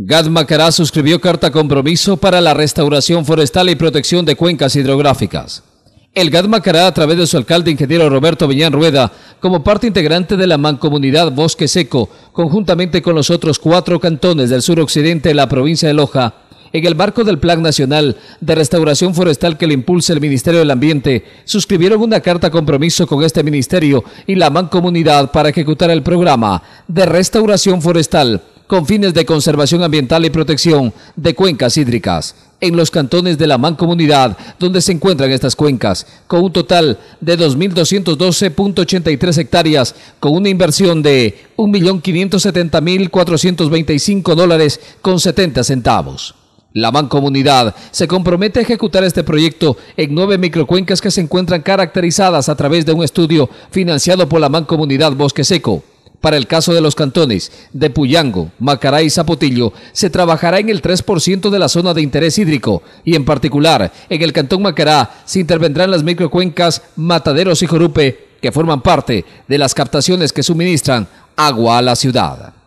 Gad Macará suscribió carta compromiso para la restauración forestal y protección de cuencas hidrográficas. El GAD Macará, a través de su alcalde ingeniero Roberto Viñán Rueda, como parte integrante de la mancomunidad Bosque Seco, conjuntamente con los otros cuatro cantones del suroccidente de la provincia de Loja, en el marco del Plan Nacional de Restauración Forestal que le impulsa el Ministerio del Ambiente, suscribieron una carta compromiso con este ministerio y la mancomunidad para ejecutar el programa de restauración forestal con fines de conservación ambiental y protección de cuencas hídricas en los cantones de la mancomunidad donde se encuentran estas cuencas, con un total de 2.212.83 hectáreas, con una inversión de 1.570.425 dólares con 70 centavos. La mancomunidad se compromete a ejecutar este proyecto en nueve microcuencas que se encuentran caracterizadas a través de un estudio financiado por la mancomunidad Bosque Seco para el caso de los cantones de Puyango, Macará y Zapotillo, se trabajará en el 3% de la zona de interés hídrico y en particular en el cantón Macará se intervendrán las microcuencas Mataderos y Jorupe que forman parte de las captaciones que suministran agua a la ciudad.